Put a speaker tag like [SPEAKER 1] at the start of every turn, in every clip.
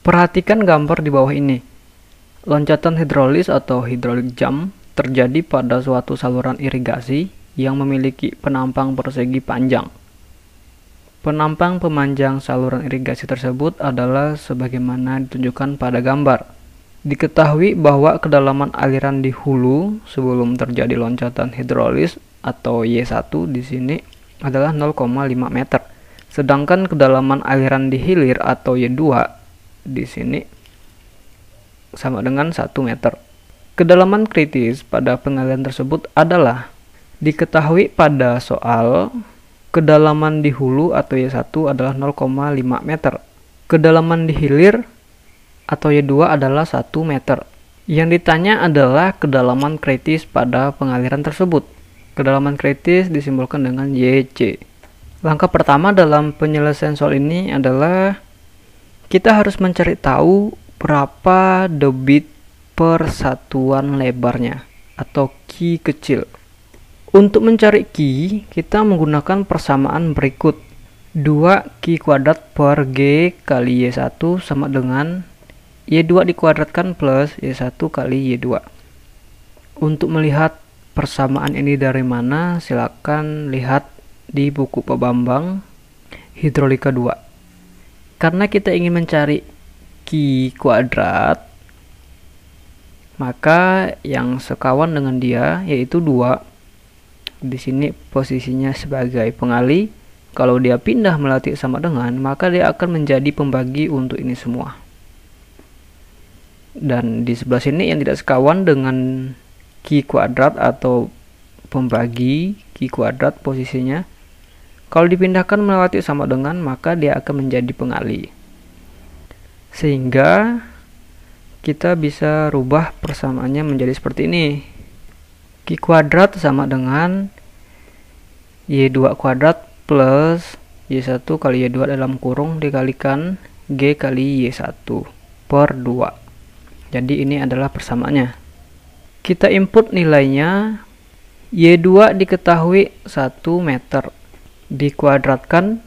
[SPEAKER 1] Perhatikan gambar di bawah ini. Loncatan hidrolis atau hidrolik jam terjadi pada suatu saluran irigasi yang memiliki penampang persegi panjang. Penampang pemanjang saluran irigasi tersebut adalah sebagaimana ditunjukkan pada gambar. Diketahui bahwa kedalaman aliran di hulu sebelum terjadi loncatan hidrolis atau Y1 di sini adalah 0,5 meter. Sedangkan kedalaman aliran di hilir atau Y2 di sini sama dengan 1 meter. Kedalaman kritis pada pengaliran tersebut adalah diketahui pada soal kedalaman di hulu atau Y1 adalah 0,5 meter. Kedalaman di hilir atau Y2 adalah 1 meter. Yang ditanya adalah kedalaman kritis pada pengaliran tersebut. Kedalaman kritis disimbolkan dengan YC. Langkah pertama dalam penyelesaian soal ini adalah kita harus mencari tahu berapa debit persatuan lebarnya atau ki kecil. Untuk mencari ki, kita menggunakan persamaan berikut. 2 ki kuadrat per g kali y1 sama dengan y2 dikuadratkan plus y1 kali y2. Untuk melihat persamaan ini dari mana, silakan lihat di buku Pak Bambang Hidrolika 2 karena kita ingin mencari Q kuadrat maka yang sekawan dengan dia yaitu dua. di sini posisinya sebagai pengali kalau dia pindah melatih sama dengan maka dia akan menjadi pembagi untuk ini semua dan di sebelah sini yang tidak sekawan dengan Q kuadrat atau pembagi Q kuadrat posisinya kalau dipindahkan melewati sama dengan, maka dia akan menjadi pengali. Sehingga kita bisa rubah persamaannya menjadi seperti ini. Q kuadrat sama dengan Y2 kuadrat plus Y1 kali Y2 dalam kurung dikalikan G kali Y1 per 2. Jadi ini adalah persamaannya. Kita input nilainya Y2 diketahui 1 meter dikuadratkan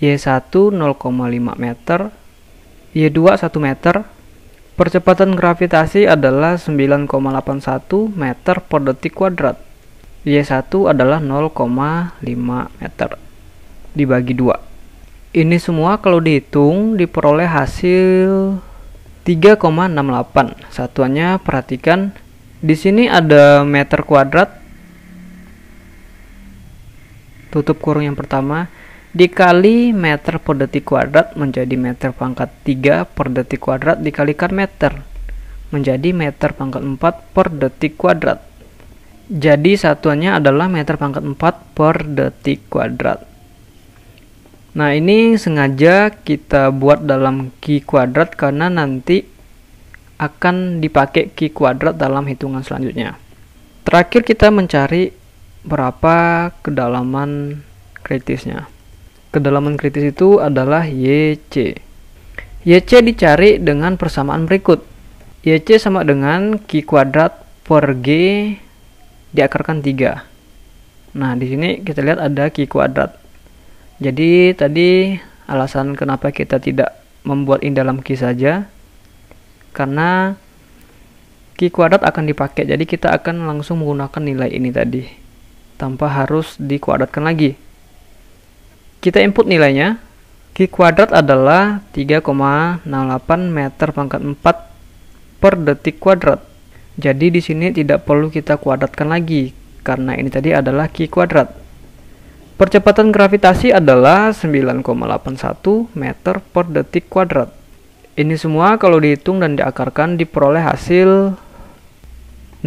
[SPEAKER 1] Y1 0,5 meter Y2 1 meter percepatan gravitasi adalah 9,81 meter per detik kuadrat Y1 adalah 0,5 meter dibagi 2 ini semua kalau dihitung diperoleh hasil 3,68 satuannya perhatikan di sini ada meter kuadrat tutup kurung yang pertama dikali meter per detik kuadrat menjadi meter pangkat 3 per detik kuadrat dikalikan meter menjadi meter pangkat 4 per detik kuadrat. Jadi satuannya adalah meter pangkat 4 per detik kuadrat. Nah ini sengaja kita buat dalam ki kuadrat karena nanti akan dipakai ki kuadrat dalam hitungan selanjutnya. Terakhir kita mencari berapa kedalaman kritisnya. Kedalaman kritis itu adalah YC. YC dicari dengan persamaan berikut. YC sama dengan Q kuadrat per G diakarkan 3. Nah, di sini kita lihat ada Q kuadrat. Jadi, tadi alasan kenapa kita tidak membuat in dalam Q saja, karena Q kuadrat akan dipakai, jadi kita akan langsung menggunakan nilai ini tadi tanpa harus dikuadratkan lagi. Kita input nilainya. Q kuadrat adalah 3,68 meter pangkat 4 per detik kuadrat. Jadi di sini tidak perlu kita kuadratkan lagi karena ini tadi adalah Q kuadrat. Percepatan gravitasi adalah 9,81 meter per detik kuadrat. Ini semua kalau dihitung dan diakarkan diperoleh hasil 0,72.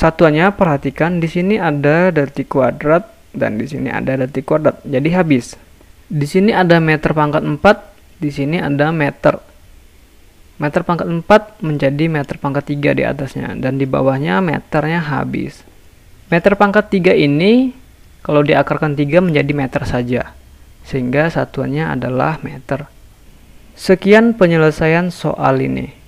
[SPEAKER 1] Satuannya perhatikan di sini ada detik kuadrat dan di sini ada detik kuadrat. Jadi habis. Di sini ada meter pangkat 4, di sini ada meter. Meter pangkat 4 menjadi meter pangkat 3 di atasnya dan di bawahnya meternya habis. Meter pangkat 3 ini kalau diakarkan 3 menjadi meter saja. Sehingga satuannya adalah meter. Sekian penyelesaian soal ini.